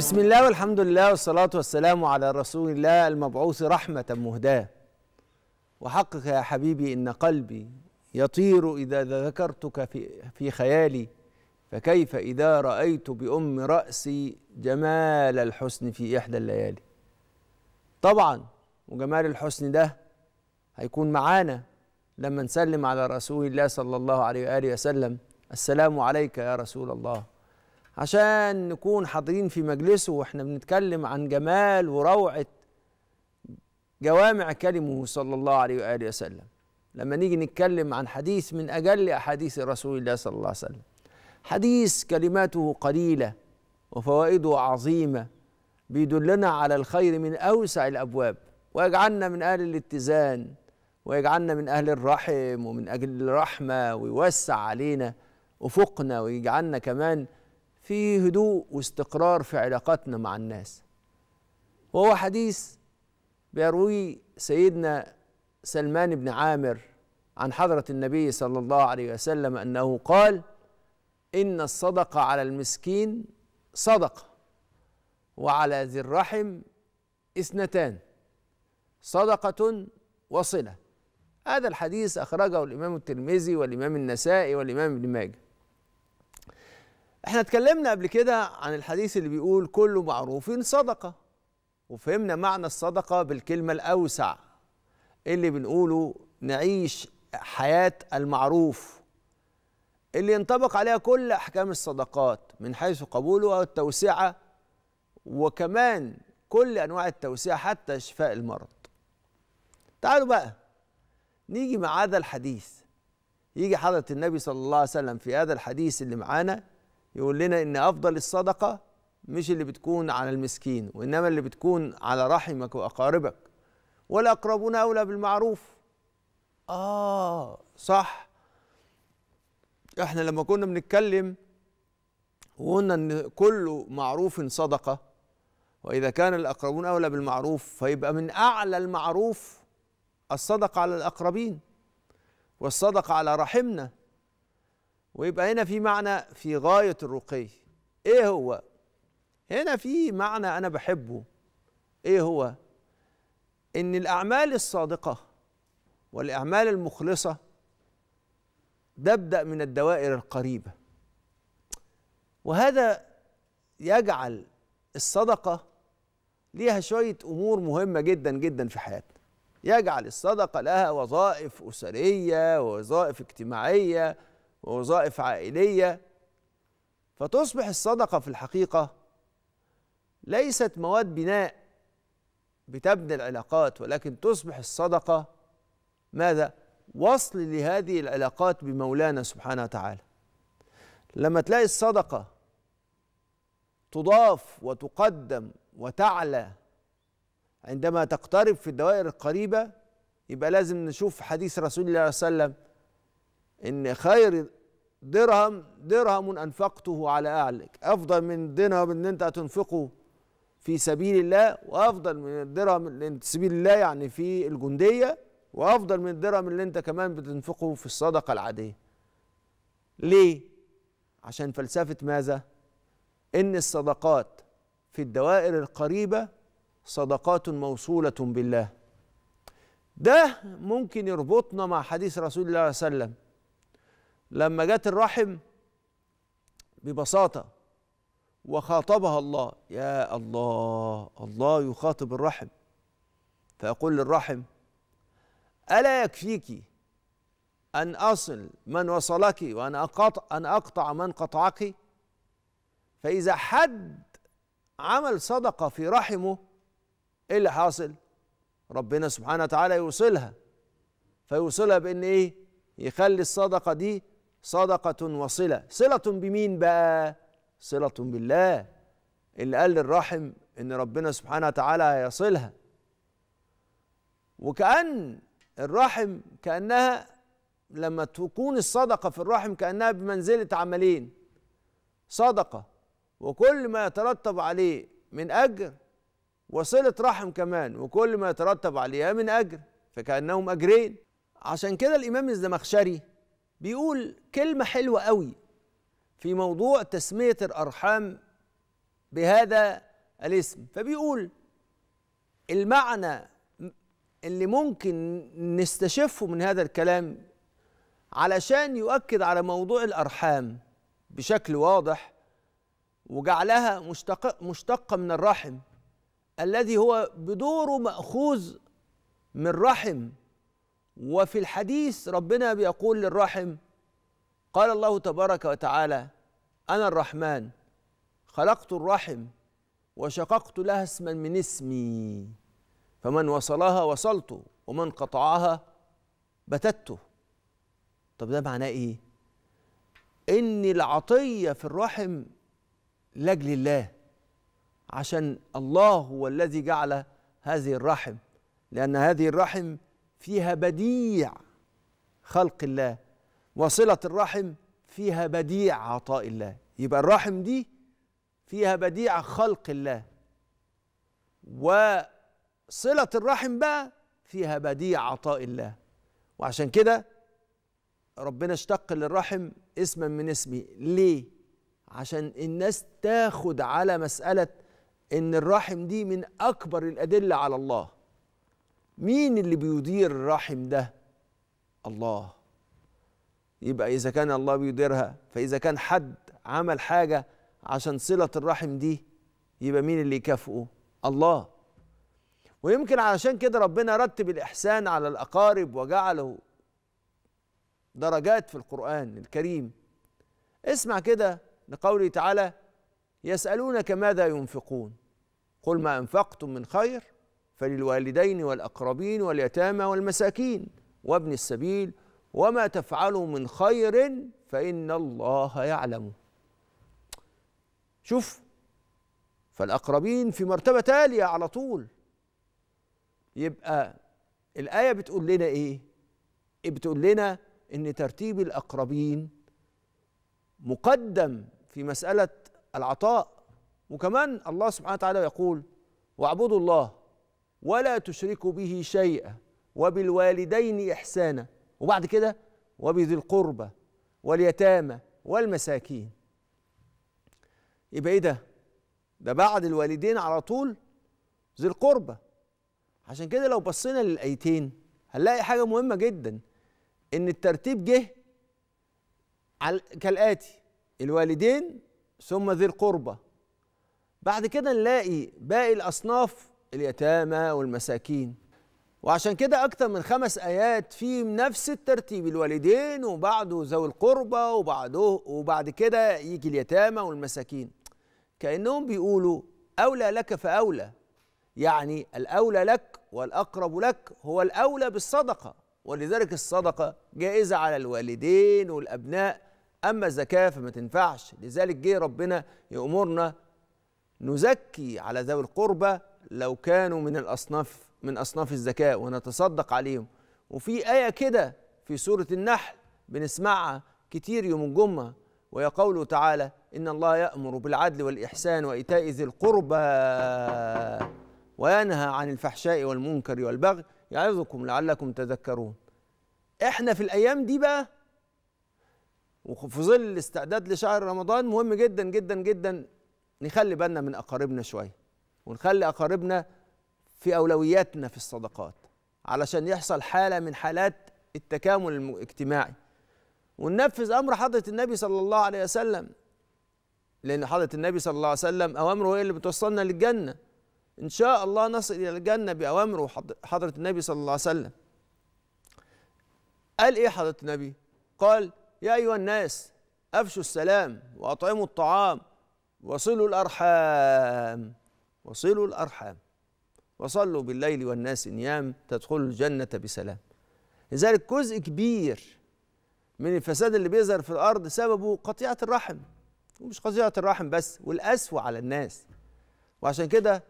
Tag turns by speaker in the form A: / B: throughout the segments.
A: بسم الله والحمد لله والصلاة والسلام على رسول الله المبعوث رحمة مهداة وحقك يا حبيبي إن قلبي يطير إذا ذكرتك في, في خيالي فكيف إذا رأيت بأم رأسي جمال الحسن في إحدى الليالي طبعا وجمال الحسن ده هيكون معانا لما نسلم على رسول الله صلى الله عليه وآله وسلم السلام عليك يا رسول الله عشان نكون حاضرين في مجلسه واحنا بنتكلم عن جمال وروعة جوامع كلمه صلى الله عليه وآله وسلم لما نيجي نتكلم عن حديث من أجل أحاديث رسول الله صلى الله عليه وسلم حديث كلماته قليلة وفوائده عظيمة بيدلنا على الخير من أوسع الأبواب ويجعلنا من أهل الاتزان ويجعلنا من أهل الرحم ومن أجل الرحمة ويوسع علينا أفقنا ويجعلنا كمان في هدوء واستقرار في علاقاتنا مع الناس وهو حديث بيرويه سيدنا سلمان بن عامر عن حضرة النبي صلى الله عليه وسلم أنه قال إن الصدقة على المسكين صدقة وعلى ذي الرحم اثنتان صدقة وصلة هذا الحديث أخرجه الإمام الترمذي والإمام النسائي والإمام ابن ماجه احنا اتكلمنا قبل كده عن الحديث اللي بيقول كل معروف صدقه وفهمنا معنى الصدقه بالكلمه الاوسع اللي بنقوله نعيش حياه المعروف اللي ينطبق عليها كل احكام الصدقات من حيث قبولها والتوسعه وكمان كل انواع التوسعه حتى شفاء المرض تعالوا بقى نيجي مع هذا الحديث يجي حضره النبي صلى الله عليه وسلم في هذا الحديث اللي معانا يقول لنا ان افضل الصدقه مش اللي بتكون على المسكين وانما اللي بتكون على رحمك واقاربك والاقربون اولى بالمعروف اه صح احنا لما كنا بنتكلم وقلنا ان كل معروف صدقه واذا كان الاقربون اولى بالمعروف فيبقى من اعلى المعروف الصدقه على الاقربين والصدقه على رحمنا ويبقى هنا في معنى في غاية الرقي ايه هو هنا في معنى انا بحبه ايه هو ان الاعمال الصادقة والاعمال المخلصة تبدأ من الدوائر القريبة وهذا يجعل الصدقة ليها شوية أمور مهمة جدا جدا في حياتنا يجعل الصدقة لها وظائف أسرية ووظائف اجتماعية ووظائف عائليه فتصبح الصدقه في الحقيقه ليست مواد بناء بتبني العلاقات ولكن تصبح الصدقه ماذا وصل لهذه العلاقات بمولانا سبحانه وتعالى لما تلاقي الصدقه تضاف وتقدم وتعلى عندما تقترب في الدوائر القريبه يبقى لازم نشوف حديث رسول الله صلى الله عليه وسلم ان خير درهم درهم إنفقته على أهلك أفضل من درهم إن أنت هتنفقه في سبيل الله وأفضل من الدرهم اللي سبيل الله يعني في الجندية وأفضل من الدرهم اللي أنت كمان بتنفقه في الصدقة العادية ليه؟ عشان فلسفة ماذا؟ إن الصدقات في الدوائر القريبة صدقات موصولة بالله ده ممكن يربطنا مع حديث رسول الله صلى الله عليه وسلم لما جت الرحم ببساطة وخاطبها الله يا الله الله يخاطب الرحم فيقول للرحم ألا يكفيك أن أصل من وصلك وأن أقطع, أن أقطع من قطعك فإذا حد عمل صدقة في رحمه إيه اللي حاصل؟ ربنا سبحانه وتعالى يوصلها فيوصلها بإن إيه؟ يخلي الصدقة دي صدقة وصلة صلة بمين بقى صلة بالله اللي قال للرحم ان ربنا سبحانه وتعالى هيصلها وكأن الرحم كأنها لما تكون الصدقة في الرحم كأنها بمنزلة عملين صدقة وكل ما يترتب عليه من أجر وصلة رحم كمان وكل ما يترتب عليها من أجر فكأنهم أجرين عشان كده الإمام الزمخشري بيقول كلمة حلوة قوي في موضوع تسمية الأرحام بهذا الاسم فبيقول المعنى اللي ممكن نستشفه من هذا الكلام علشان يؤكد على موضوع الأرحام بشكل واضح وجعلها مشتق مشتقة من الرحم الذي هو بدوره مأخوذ من رحم وفي الحديث ربنا بيقول للرحم قال الله تبارك وتعالى انا الرحمن خلقت الرحم وشققت لها اسما من اسمي فمن وصلها وصلته ومن قطعها بتته طب ده معناه ايه ان العطيه في الرحم لاجل الله عشان الله هو الذي جعل هذه الرحم لان هذه الرحم فيها بديع خلق الله وصلة الرحم فيها بديع عطاء الله يبقى الرحم دي فيها بديع خلق الله وصلة الرحم بقى فيها بديع عطاء الله وعشان كده ربنا اشتق للرحم اسما من اسمه ليه عشان الناس تاخد على مسألة ان الرحم دي من اكبر الادله على الله مين اللي بيدير الرحم ده الله يبقى اذا كان الله بيديرها فاذا كان حد عمل حاجه عشان صله الرحم دي يبقى مين اللي يكافئه الله ويمكن علشان كده ربنا رتب الاحسان على الاقارب وجعله درجات في القران الكريم اسمع كده لقوله تعالى يسالونك ماذا ينفقون قل ما انفقتم من خير فللوالدين والأقربين واليتامى والمساكين وابن السبيل وما تفعلوا من خير فإن الله يعلمه شوف فالأقربين في مرتبة تالية على طول يبقى الآية بتقول لنا إيه؟ بتقول لنا إن ترتيب الأقربين مقدم في مسألة العطاء وكمان الله سبحانه وتعالى يقول واعبدوا الله ولا تشركوا به شيئا وبالوالدين إحسانا وبعد كده وبذي القربى واليتامى والمساكين يبقى إيه ده؟ ده بعد الوالدين على طول ذي القربى عشان كده لو بصينا للآيتين هنلاقي حاجة مهمة جدا إن الترتيب جه كالآتي الوالدين ثم ذي القربى بعد كده نلاقي باقي الأصناف اليتامى والمساكين وعشان كده أكتر من خمس آيات في نفس الترتيب الوالدين وبعده ذوي القربى وبعده وبعد كده يجي اليتامى والمساكين كأنهم بيقولوا أولى لك فأولى يعني الأولى لك والأقرب لك هو الأولى بالصدقة ولذلك الصدقة جائزة على الوالدين والأبناء أما الزكاة فما تنفعش لذلك جه ربنا يأمرنا نزكي على ذوي القربى لو كانوا من الأصناف من أصناف الزكاة ونتصدق عليهم وفي آية كده في سورة النحل بنسمعها كتير يوم الجمعة وهي قوله تعالى إن الله يأمر بالعدل والإحسان وإيتاء ذي القربى وينهى عن الفحشاء والمنكر والبغي يعظكم لعلكم تذكرون احنا في الأيام دي بقى وفي ظل الاستعداد لشهر رمضان مهم جدا جدا جدا نخلي بالنا من أقاربنا شوية ونخلي اقاربنا في اولوياتنا في الصدقات علشان يحصل حاله من حالات التكامل الاجتماعي وننفذ امر حضره النبي صلى الله عليه وسلم لان حضره النبي صلى الله عليه وسلم اوامره هي اللي بتوصلنا للجنه ان شاء الله نصل الى الجنه باوامره حضره النبي صلى الله عليه وسلم قال ايه حضره النبي قال يا ايها الناس افشوا السلام واطعموا الطعام وصلوا الارحام وصلوا الأرحام وصلوا بالليل والناس نيام تدخلوا الجنة بسلام لذلك جزء كبير من الفساد اللي بيظهر في الأرض سببه قطيعة الرحم ومش قطيعة الرحم بس والقسوة على الناس وعشان كده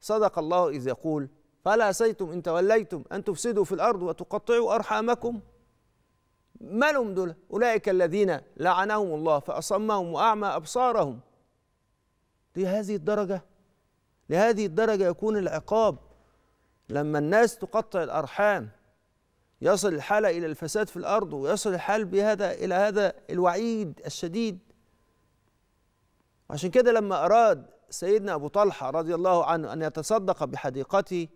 A: صدق الله إذ يقول فلا أسيتم إن توليتم أن تفسدوا في الأرض وتقطعوا أرحامكم مالهم دول أولئك الذين لعنهم الله فأصمهم وأعمى أبصارهم دي هذه الدرجة لهذه الدرجة يكون العقاب لما الناس تقطع الأرحام يصل الحال إلى الفساد في الأرض ويصل الحال بهذا إلى هذا الوعيد الشديد عشان كده لما أراد سيدنا أبو طلحة رضي الله عنه أن يتصدق بحديقته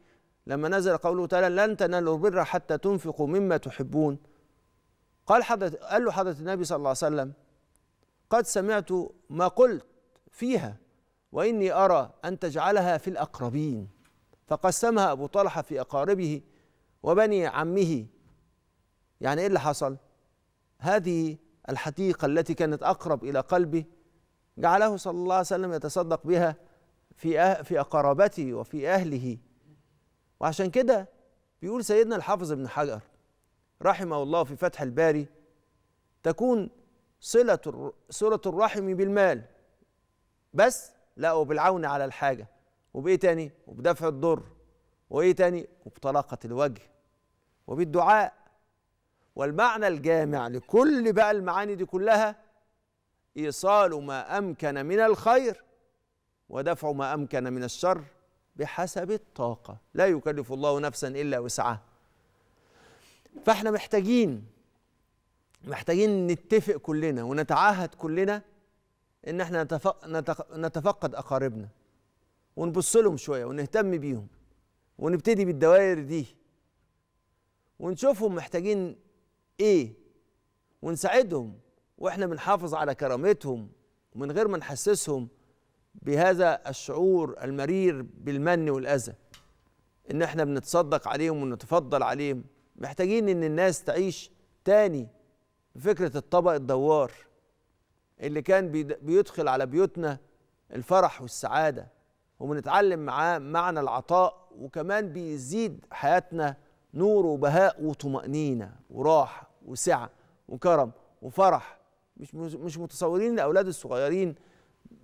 A: لما نزل قوله تعالى لن تنالوا البر حتى تنفقوا مما تحبون قال حضرت قال له حضرة النبي صلى الله عليه وسلم قد سمعت ما قلت فيها واني ارى ان تجعلها في الاقربين فقسمها ابو طلحه في اقاربه وبني عمه يعني ايه اللي حصل هذه الحديقه التي كانت اقرب الى قلبه جعله صلى الله عليه وسلم يتصدق بها في أه-، في اقاربته وفي اهله وعشان كده بيقول سيدنا الحافظ ابن حجر رحمه الله في فتح الباري تكون صلة صلة الرحم بالمال بس لا وبالعون على الحاجة وبإيه تاني وبدفع الضر وإيه تاني وبطلاقة الوجه وبالدعاء والمعنى الجامع لكل بقى المعاني دي كلها إيصال ما أمكن من الخير ودفع ما أمكن من الشر بحسب الطاقة لا يكلف الله نفسا إلا وسعها فاحنا محتاجين محتاجين نتفق كلنا ونتعاهد كلنا ان احنا نتفقد اقاربنا ونبص لهم شويه ونهتم بيهم ونبتدي بالدوائر دي ونشوفهم محتاجين ايه ونساعدهم واحنا بنحافظ على كرامتهم من غير ما نحسسهم بهذا الشعور المرير بالمن والاذى ان احنا بنتصدق عليهم ونتفضل عليهم محتاجين ان الناس تعيش تاني بفكره الطبق الدوار اللي كان بيدخل على بيوتنا الفرح والسعادة وبنتعلم معاه معنى العطاء وكمان بيزيد حياتنا نور وبهاء وطمأنينة وراحة وسعة وكرم وفرح مش مش متصورين الأولاد الصغيرين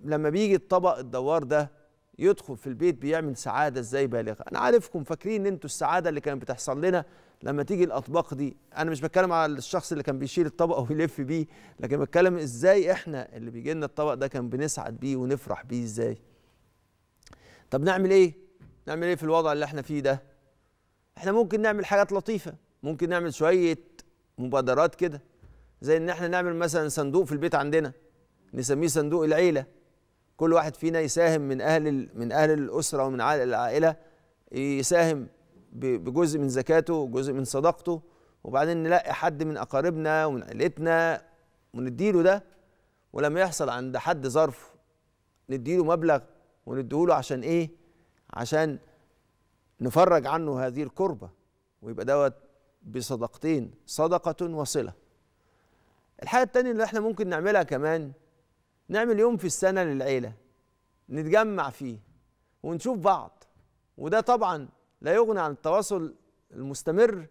A: لما بيجي الطبق الدوار ده يدخل في البيت بيعمل سعادة ازاي بالغة أنا عارفكم فاكرين أنتوا السعادة اللي كانت بتحصل لنا لما تيجي الاطباق دي انا مش بتكلم على الشخص اللي كان بيشيل الطبق ويلف بيه لكن بتكلم ازاي احنا اللي بيجي لنا الطبق ده كان بنسعد بيه ونفرح بيه ازاي طب نعمل ايه نعمل ايه في الوضع اللي احنا فيه ده احنا ممكن نعمل حاجات لطيفه ممكن نعمل شويه مبادرات كده زي ان احنا نعمل مثلا صندوق في البيت عندنا نسميه صندوق العيله كل واحد فينا يساهم من اهل من اهل الاسره ومن العائله يساهم بجزء من زكاته وجزء من صدقته وبعدين نلاقي حد من اقاربنا ومن عيلتنا ونديله ده ولما يحصل عند حد ظرف نديله مبلغ ونديهوله عشان ايه عشان نفرج عنه هذه الكربه ويبقى دوت بصدقتين صدقه وصله الحاجه التانية اللي احنا ممكن نعملها كمان نعمل يوم في السنه للعيله نتجمع فيه ونشوف بعض وده طبعا لا يغني عن التواصل المستمر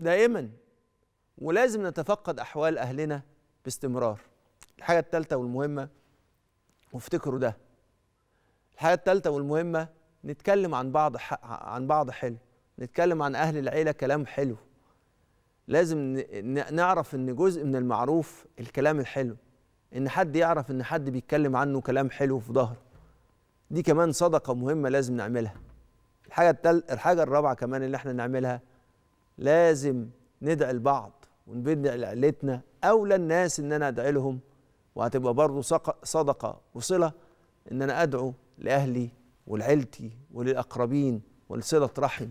A: دائما ولازم نتفقد احوال اهلنا باستمرار الحاجه الثالثه والمهمه وافتكروا ده الحاجه الثالثه والمهمه نتكلم عن بعض عن بعض حلو نتكلم عن اهل العيله كلام حلو لازم نعرف ان جزء من المعروف الكلام الحلو ان حد يعرف ان حد بيتكلم عنه كلام حلو في ظهره دي كمان صدقه مهمه لازم نعملها الحاجه التل... الحاجه الرابعه كمان اللي احنا نعملها لازم ندعي لبعض وندعي لعيلتنا اولى الناس ان انا ادعي لهم وهتبقى برضه صدقه وصله ان انا ادعو لاهلي ولعيلتي وللاقربين ولصله رحم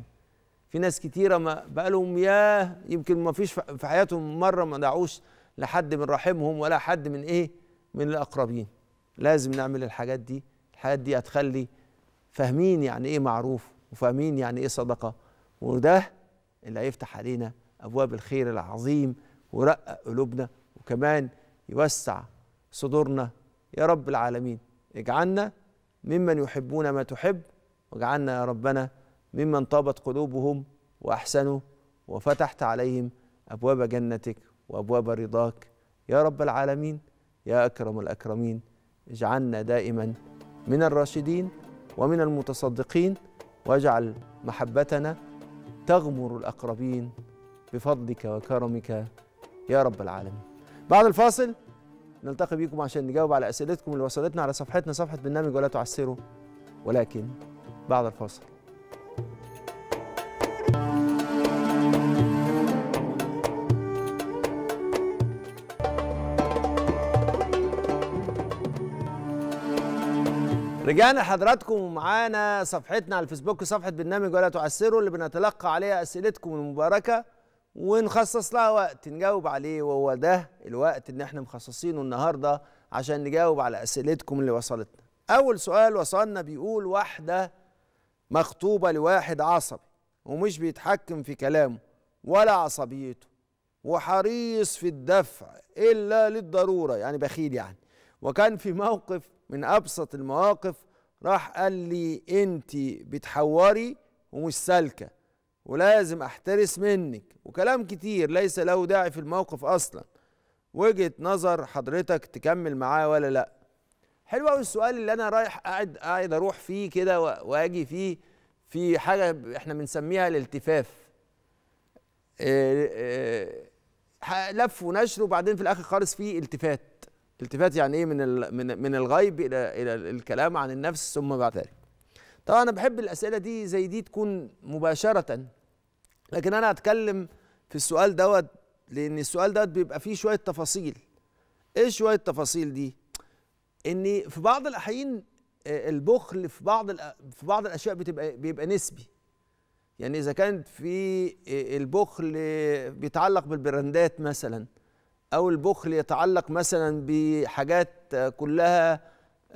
A: في ناس كتيره ما بقالهم ياه يمكن ما فيش في حياتهم مره ما دعوش لحد من رحمهم ولا حد من ايه من الاقربين لازم نعمل الحاجات دي الحاجات دي هتخلي فاهمين يعني ايه معروف وفاهمين يعني ايه صدقه وده اللي هيفتح علينا ابواب الخير العظيم ورقق قلوبنا وكمان يوسع صدورنا يا رب العالمين اجعلنا ممن يحبون ما تحب واجعلنا يا ربنا ممن طابت قلوبهم واحسنوا وفتحت عليهم ابواب جنتك وابواب رضاك يا رب العالمين يا اكرم الاكرمين اجعلنا دائما من الراشدين ومن المتصدقين واجعل محبتنا تغمر الأقربين بفضلك وكرمك يا رب العالمين بعد الفاصل نلتقي بكم عشان نجاوب على أسئلتكم اللي وصلتنا على صفحتنا صفحة برنامج ولا تعسروا ولكن بعد الفاصل رجعنا لحضراتكم ومعانا صفحتنا على الفيسبوك صفحة برنامج ولا تعسروا اللي بنتلقى عليها أسئلتكم المباركة ونخصص لها وقت نجاوب عليه وهو ده الوقت اللي احنا مخصصينه النهاردة عشان نجاوب على أسئلتكم اللي وصلتنا أول سؤال وصلنا بيقول واحدة مخطوبة لواحد عصبي ومش بيتحكم في كلامه ولا عصبيته وحريص في الدفع إلا للضرورة يعني بخيل يعني وكان في موقف من ابسط المواقف راح قال لي انت بتحوري ومش سالكه ولازم احترس منك وكلام كتير ليس له داعي في الموقف اصلا وجهه نظر حضرتك تكمل معاه ولا لا حلو قوي السؤال اللي انا رايح قاعد قاعد اروح فيه كده واجي فيه في حاجه احنا بنسميها الالتفاف آه، آه، لف ونشر وبعدين في الاخر خالص في التفات الالتفات يعني ايه من من من الغيب الى الى الكلام عن النفس ثم بعد ذلك طبعا انا بحب الاسئله دي زي دي تكون مباشره لكن انا هتكلم في السؤال دوت لان السؤال دوت بيبقى فيه شويه تفاصيل ايه شويه التفاصيل دي ان في بعض الاحيان آه، البخل في بعض في بعض الاشياء بتبقى بيبقى نسبي يعني اذا كانت في آه، البخل بيتعلق بالبراندات مثلا او البخل يتعلق مثلا بحاجات كلها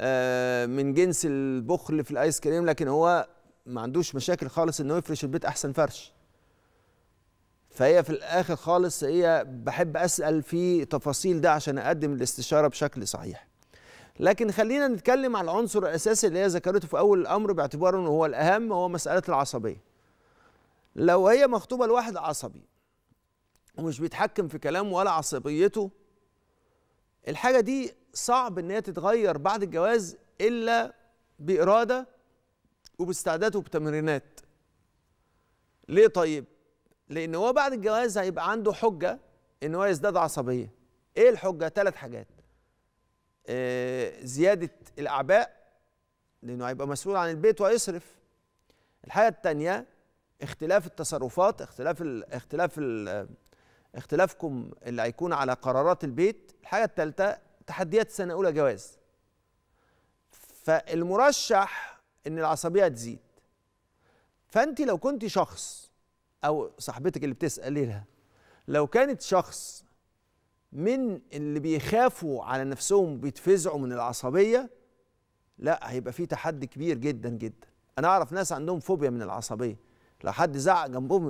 A: آه، من جنس البخل في الايس كريم لكن هو ما عندوش مشاكل خالص انه يفرش البيت احسن فرش فهي في الاخر خالص هي بحب اسال في تفاصيل ده عشان اقدم الاستشاره بشكل صحيح لكن خلينا نتكلم على العنصر الاساسي اللي هي ذكرته في اول الامر باعتباره انه هو الاهم هو مساله العصبيه لو هي مخطوبه لواحد عصبي ومش بيتحكم في كلامه ولا عصبيته الحاجة دي صعب إن هي تتغير بعد الجواز إلا بإرادة وباستعداد وبتمرينات ليه طيب؟ لأن هو بعد الجواز هيبقى عنده حجة إن هو يزداد عصبية إيه الحجة؟ ثلاث حاجات آه زيادة الأعباء لأنه هيبقى مسؤول عن البيت ويصرف الحاجة التانية اختلاف التصرفات اختلاف الـ اختلاف الـ اختلافكم اللي هيكون على قرارات البيت الحاجه الثالثه تحديات سنه اولى جواز فالمرشح ان العصبيه تزيد فانت لو كنت شخص او صاحبتك اللي بتسال لها لو كانت شخص من اللي بيخافوا على نفسهم بيتفزعوا من العصبيه لا هيبقى في تحدي كبير جدا جدا انا اعرف ناس عندهم فوبيا من العصبيه لو حد زعق جنبهم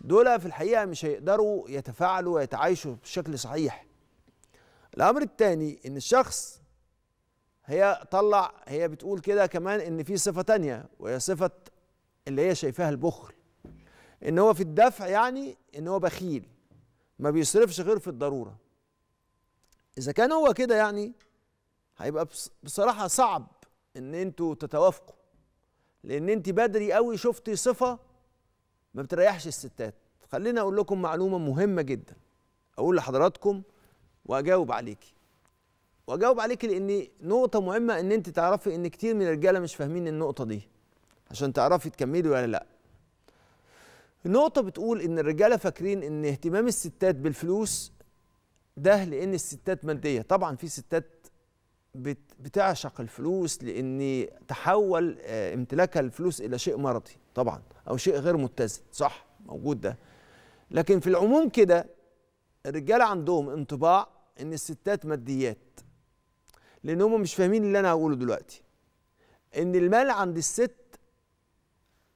A: دول في الحقيقه مش هيقدروا يتفاعلوا ويتعايشوا بشكل صحيح الامر الثاني ان الشخص هي طلع هي بتقول كده كمان ان في صفه تانية وهي صفه اللي هي شايفاها البخل ان هو في الدفع يعني ان هو بخيل ما بيصرفش غير في الضروره اذا كان هو كده يعني هيبقى بصراحه صعب ان انتوا تتوافقوا لان انت بدري قوي شفتي صفه ما بتريحش الستات خليني اقول لكم معلومه مهمه جدا اقول لحضراتكم واجاوب عليكي واجاوب عليكي لان نقطه مهمه ان انت تعرفي ان كتير من الرجاله مش فاهمين النقطه دي عشان تعرفي تكملي ولا لا النقطه بتقول ان الرجاله فاكرين ان اهتمام الستات بالفلوس ده لان الستات ماديه طبعا في ستات بتعشق الفلوس لان تحول آه، امتلاكها الفلوس الى شيء مرضي طبعا او شيء غير متزن صح موجود ده لكن في العموم كده الرجاله عندهم انطباع ان الستات ماديات لان هم مش فاهمين اللي انا هقوله دلوقتي ان المال عند الست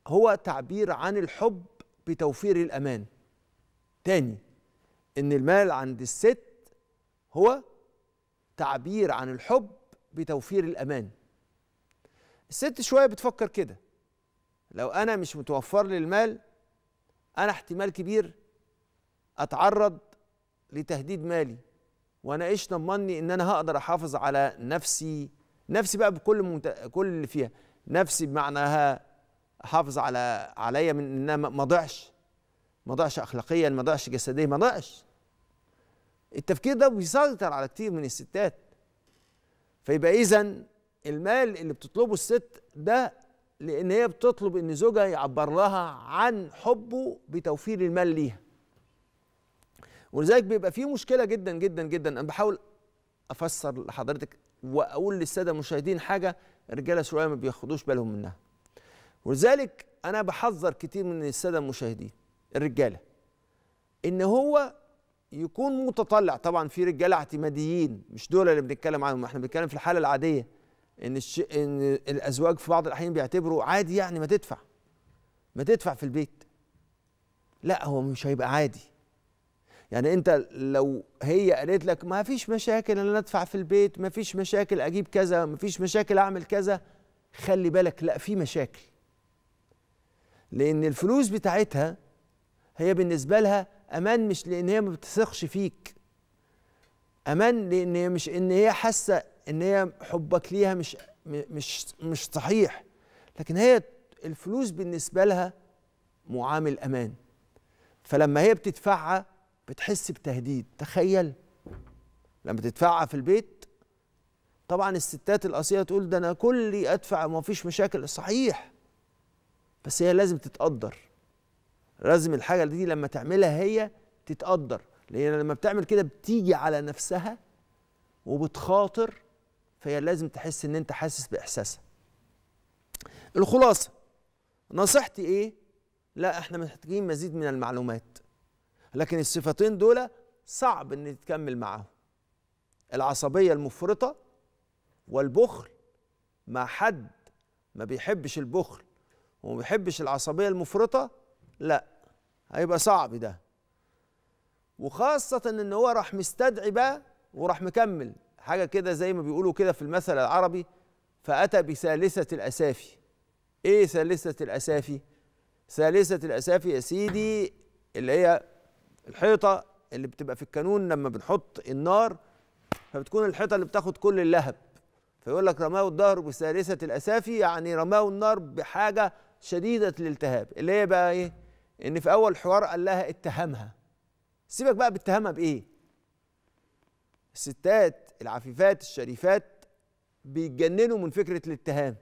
A: هو تعبير عن الحب بتوفير الامان تاني ان المال عند الست هو تعبير عن الحب بتوفير الامان الست شويه بتفكر كده لو انا مش متوفر لي المال انا احتمال كبير اتعرض لتهديد مالي وانا ايش ضمني ان انا هقدر احافظ على نفسي نفسي بقى بكل ممت... كل اللي فيها نفسي بمعناها احافظ على عليا من ان انا ما اضيعش ما اضيعش اخلاقيا ما اضيعش جسديا ما اضيعش التفكير ده بيسيطر على كتير من الستات فيبقى اذا المال اللي بتطلبه الست ده لان هي بتطلب ان زوجها يعبر لها عن حبه بتوفير المال ليها ولذلك بيبقى فيه مشكله جدا جدا جدا انا بحاول افسر لحضرتك واقول للساده المشاهدين حاجه الرجاله شويه ما بياخدوش بالهم منها ولذلك انا بحذر كتير من الساده المشاهدين الرجاله ان هو يكون متطلع طبعا في رجاله اعتماديين مش دول اللي بنتكلم عنهم احنا بنتكلم في الحاله العاديه ان الش... ان الازواج في بعض الاحيان بيعتبروا عادي يعني ما تدفع ما تدفع في البيت لا هو مش هيبقى عادي يعني انت لو هي قالت لك ما فيش مشاكل انا ادفع في البيت ما فيش مشاكل اجيب كذا ما فيش مشاكل اعمل كذا خلي بالك لا في مشاكل لان الفلوس بتاعتها هي بالنسبه لها امان مش لان هي ما بتثقش فيك امان لان هي مش ان هي حاسه ان هي حبك ليها مش مش مش صحيح لكن هي الفلوس بالنسبه لها معامل امان فلما هي بتدفعها بتحس بتهديد تخيل لما تدفعها في البيت طبعا الستات الاصيله تقول ده انا كلي ادفع وما فيش مشاكل صحيح بس هي لازم تتقدر لازم الحاجه دي لما تعملها هي تتقدر لان لما بتعمل كده بتيجي على نفسها وبتخاطر فهي لازم تحس ان انت حاسس باحساسها الخلاصه نصيحتي ايه لا احنا محتاجين مزيد من المعلومات لكن الصفتين دول صعب ان تكمل معاهم العصبيه المفرطه والبخل مع حد ما بيحبش البخل وما بيحبش العصبيه المفرطه لا هيبقى صعب ده وخاصه ان هو راح مستدعي بقى وراح مكمل حاجه كده زي ما بيقولوا كده في المثل العربي فاتى بثالثه الاسافي ايه ثالثه الاسافي ثالثه الاسافي يا سيدي اللي هي الحيطه اللي بتبقى في الكانون لما بنحط النار فبتكون الحيطه اللي بتاخد كل اللهب فيقول لك رماه الدهر بثالثه الاسافي يعني رماه النار بحاجه شديده الالتهاب اللي هي بقى ايه ان في اول حوار قال لها اتهمها سيبك بقى باتهمها بايه الستات العفيفات الشريفات بيتجننوا من فكره الاتهام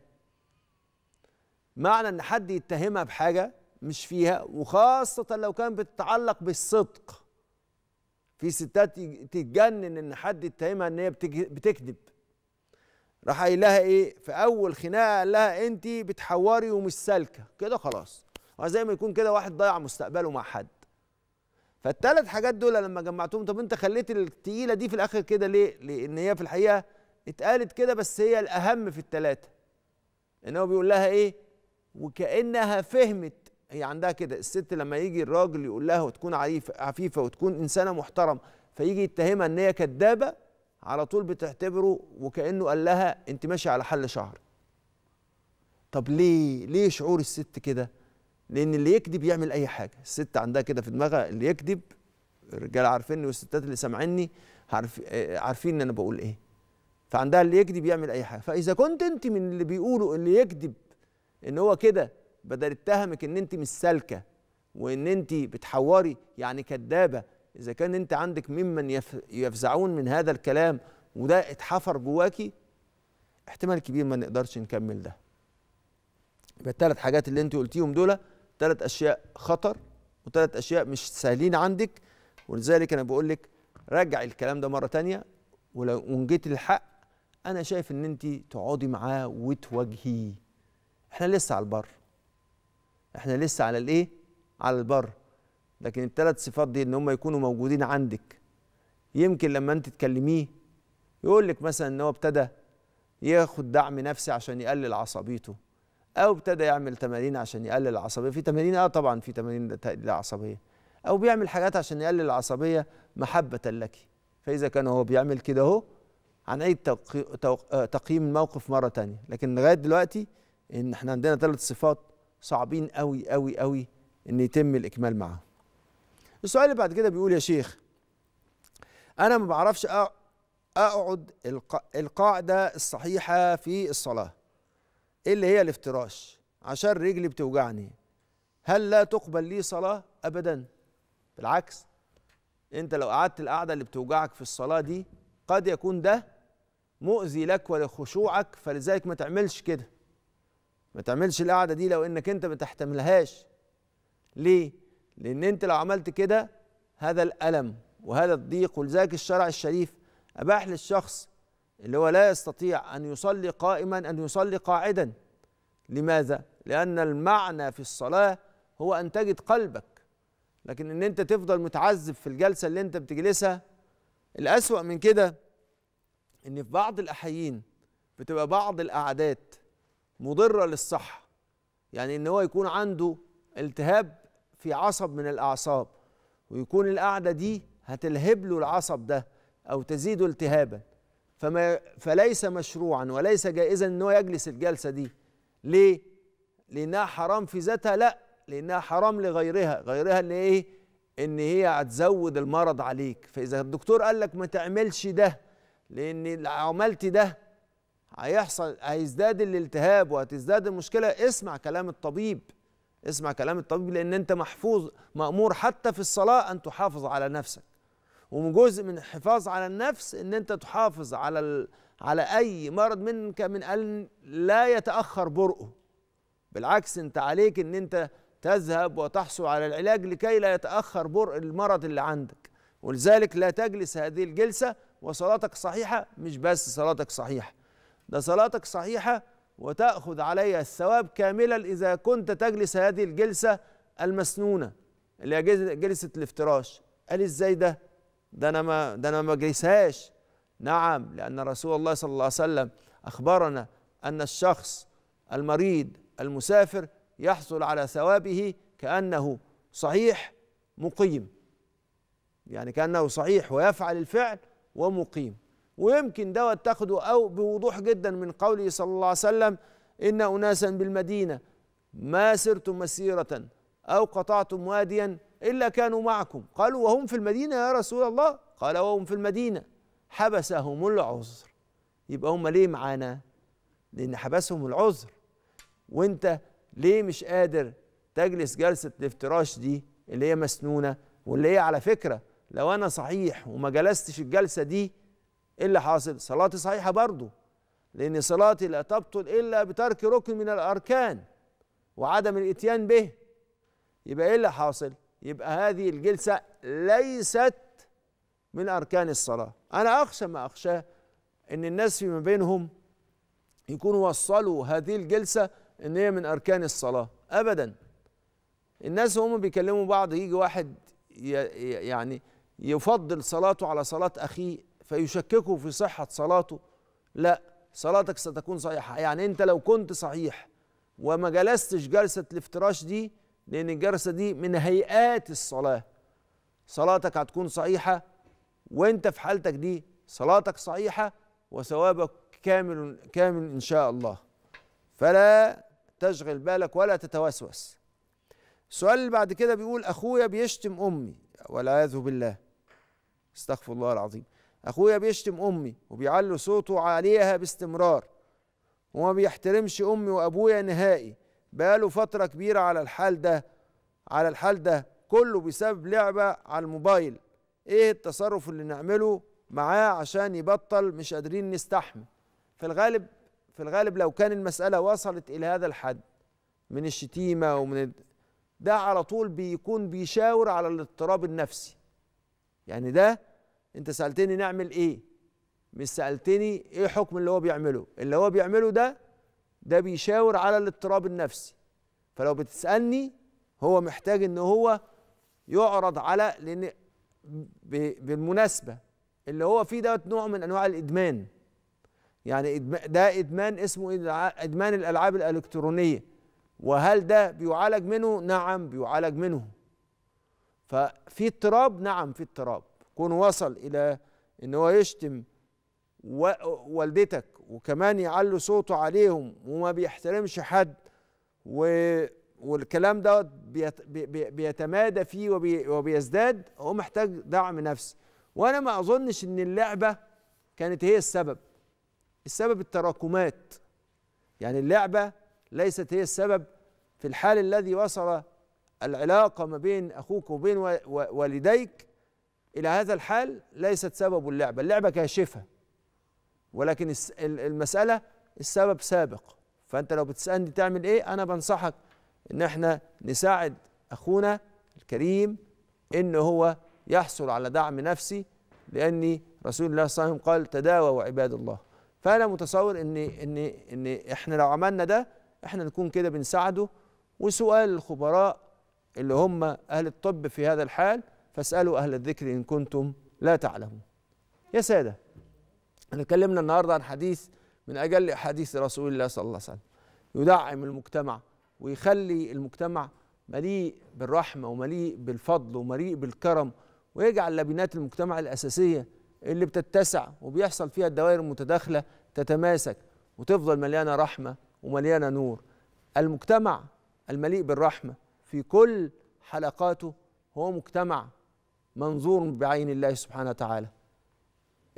A: معنى ان حد يتهمها بحاجه مش فيها وخاصه لو كان بتتعلق بالصدق في ستات تتجنن ان حد يتهمها ان هي بتكذب راح قايل لها ايه في اول خناقه قال لها انت بتحوري ومش سالكه كده خلاص زي ما يكون كده واحد ضيع مستقبله مع حد فالثلاث حاجات دول لما جمعتهم طب انت خليت التقيله دي في الاخر كده ليه؟ لان هي في الحقيقه اتقالت كده بس هي الاهم في الثلاثه ان هو بيقول لها ايه؟ وكانها فهمت هي عندها كده الست لما يجي الراجل يقول لها وتكون عفيفه وتكون انسانه محترم فيجي يتهمها ان هي كدابه على طول بتعتبره وكانه قال لها انت ماشيه على حل شهر طب ليه ليه شعور الست كده لان اللي يكذب يعمل اي حاجه الست عندها كده في دماغها اللي يكذب الرجاله عارفيني والستات اللي سامعيني آه، عارفين ان انا بقول ايه فعندها اللي يكذب يعمل اي حاجه فاذا كنت انت من اللي بيقولوا اللي يكذب ان هو كده بدل اتهمك ان انت مش سالكه وان انت بتحوري يعني كدابه اذا كان انت عندك ممن يفزعون من هذا الكلام وده اتحفر جواكي احتمال كبير ما نقدرش نكمل ده يبقى الثلاث حاجات اللي انت قلتيهم دول ثلاث اشياء خطر وثلاث اشياء مش سهلين عندك ولذلك انا بقول لك راجع الكلام ده مره تانية ولو وان جيت للحق انا شايف ان انت تقعدي معاه وتواجهيه احنا لسه على البر احنا لسه على الايه على البر لكن الثلاث صفات دي ان هم يكونوا موجودين عندك يمكن لما انت تكلميه يقول لك مثلا ان هو ابتدى ياخد دعم نفسي عشان يقلل عصبيته او ابتدى يعمل تمارين عشان يقلل العصبيه في تمارين اه طبعا في تمارين تقليل العصبيه او بيعمل حاجات عشان يقلل العصبيه محبه لك فاذا كان هو بيعمل كده اهو هنعيد آه، تقييم الموقف مره تانية لكن لغايه دلوقتي ان احنا عندنا ثلاث صفات صعبين قوي قوي قوي ان يتم الاكمال معاهم السؤال اللي بعد كده بيقول يا شيخ انا ما بعرفش اقعد القاعده الصحيحه في الصلاه ايه اللي هي الافتراش عشان رجلي بتوجعني هل لا تقبل لي صلاة أبدا بالعكس أنت لو قعدت القعدة اللي بتوجعك في الصلاة دي قد يكون ده مؤذي لك ولخشوعك فلذلك ما تعملش كده ما تعملش القعدة دي لو أنك أنت ما تحتملهاش ليه؟ لأن أنت لو عملت كده هذا الألم وهذا الضيق ولذلك الشرع الشريف أباح للشخص اللي هو لا يستطيع أن يصلي قائما أن يصلي قاعدا لماذا؟ لأن المعنى في الصلاة هو أن تجد قلبك لكن أن أنت تفضل متعذب في الجلسة اللي أنت بتجلسها الأسوأ من كده أن في بعض الأحيين بتبقى بعض القعدات مضرة للصحة يعني أن هو يكون عنده التهاب في عصب من الأعصاب ويكون القعدة دي هتلهب له العصب ده أو تزيده التهابا فما فليس مشروعا وليس جائزا ان هو يجلس الجلسه دي ليه لانها حرام في ذاتها لا لانها حرام لغيرها غيرها اللي ايه ان هي هتزود المرض عليك فاذا الدكتور قال لك ما تعملش ده لان عملت ده هيحصل هيزداد الالتهاب وهتزداد المشكله اسمع كلام الطبيب اسمع كلام الطبيب لان انت محفوظ مامور حتى في الصلاه ان تحافظ على نفسك وجزء من الحفاظ على النفس ان انت تحافظ على ال... على اي مرض منك من ان لا يتاخر برؤه بالعكس انت عليك ان انت تذهب وتحصل على العلاج لكي لا يتاخر برء المرض اللي عندك ولذلك لا تجلس هذه الجلسه وصلاتك صحيحه مش بس صلاتك صحيحه ده صلاتك صحيحه وتاخذ عليها الثواب كاملا اذا كنت تجلس هذه الجلسه المسنونه اللي هي جلسه الافتراش قال ازاي ده ده انا ما ده انا ما اجلسهاش نعم لان رسول الله صلى الله عليه وسلم اخبرنا ان الشخص المريض المسافر يحصل على ثوابه كانه صحيح مقيم يعني كانه صحيح ويفعل الفعل ومقيم ويمكن دوت تاخده او بوضوح جدا من قوله صلى الله عليه وسلم ان اناسا بالمدينه ما سرتم مسيره او قطعتم واديا إلا كانوا معكم قالوا وهم في المدينة يا رسول الله قال وهم في المدينة حبسهم العذر يبقى هم ليه معانا لأن حبسهم العذر وانت ليه مش قادر تجلس جلسة الافتراش دي اللي هي مسنونة واللي هي على فكرة لو أنا صحيح وما جلستش الجلسة دي إيه اللي حاصل صلاتي صحيحة برضه لأن صلاتي لا تبطل إلا بترك ركن من الأركان وعدم الإتيان به يبقى إيه اللي حاصل يبقى هذه الجلسة ليست من أركان الصلاة أنا أخشى ما أخشاه إن الناس فيما بينهم يكونوا وصلوا هذه الجلسة إن هي من أركان الصلاة أبدا الناس هم بيكلموا بعض يجي واحد يعني يفضل صلاته على صلاة أخيه فيشككه في صحة صلاته لا صلاتك ستكون صحيحة يعني أنت لو كنت صحيح وما جلستش جلسة الافتراش دي لأن الجلسة دي من هيئات الصلاة صلاتك هتكون صحيحة وأنت في حالتك دي صلاتك صحيحة وثوابك كامل كامل إن شاء الله فلا تشغل بالك ولا تتوسوس السؤال اللي بعد كده بيقول أخويا بيشتم أمي والعياذ بالله استغفر الله العظيم أخويا بيشتم أمي وبيعلي صوته عليها باستمرار وما بيحترمش أمي وأبويا نهائي بقاله فترة كبيرة على الحال ده على الحال ده كله بسبب لعبة على الموبايل ايه التصرف اللي نعمله معاه عشان يبطل مش قادرين نستحمل في الغالب في الغالب لو كان المسألة وصلت إلى هذا الحد من الشتيمة ومن ده على طول بيكون بيشاور على الاضطراب النفسي يعني ده انت سألتني نعمل ايه مش سألتني ايه حكم اللي هو بيعمله اللي هو بيعمله ده ده بيشاور على الاضطراب النفسي فلو بتسالني هو محتاج ان هو يعرض على لان بالمناسبه اللي هو فيه ده نوع من انواع الادمان يعني ده ادمان اسمه ادمان الالعاب الالكترونيه وهل ده بيعالج منه نعم بيعالج منه ففي اضطراب نعم في اضطراب كون وصل الى ان هو يشتم والدتك وكمان يعلوا صوته عليهم وما بيحترمش حد و والكلام دوت بيتمادى فيه وبي وبيزداد هو محتاج دعم نفسي وانا ما اظنش ان اللعبه كانت هي السبب السبب التراكمات يعني اللعبه ليست هي السبب في الحال الذي وصل العلاقه ما بين اخوك وبين والديك الى هذا الحال ليست سبب اللعبه اللعبه كاشفه ولكن المسألة السبب سابق فأنت لو بتسألني تعمل إيه أنا بنصحك إن إحنا نساعد أخونا الكريم إن هو يحصل على دعم نفسي لأن رسول الله صلى الله عليه وسلم قال تداووا عباد الله فأنا متصور إن إن إن إحنا لو عملنا ده إحنا نكون كده بنساعده وسؤال الخبراء اللي هم أهل الطب في هذا الحال فاسألوا أهل الذكر إن كنتم لا تعلمون يا سادة احنا اتكلمنا النهارده عن حديث من اجل احاديث رسول الله صلى الله عليه وسلم يدعم المجتمع ويخلي المجتمع مليء بالرحمه ومليء بالفضل ومليء بالكرم ويجعل لبنات المجتمع الاساسيه اللي بتتسع وبيحصل فيها الدوائر المتداخله تتماسك وتفضل مليانه رحمه ومليانه نور المجتمع المليء بالرحمه في كل حلقاته هو مجتمع منظور بعين الله سبحانه وتعالى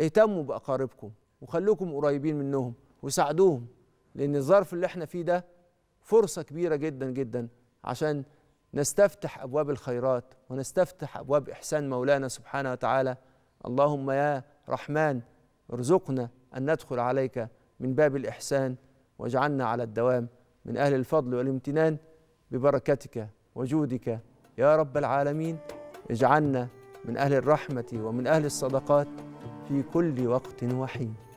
A: اهتموا باقاربكم وخلوكم قريبين منهم وساعدوهم لان الظرف اللي احنا فيه ده فرصه كبيره جدا جدا عشان نستفتح ابواب الخيرات ونستفتح ابواب احسان مولانا سبحانه وتعالى اللهم يا رحمن ارزقنا ان ندخل عليك من باب الاحسان واجعلنا على الدوام من اهل الفضل والامتنان ببركتك وجودك يا رب العالمين اجعلنا من اهل الرحمه ومن اهل الصدقات في كل وقت وحين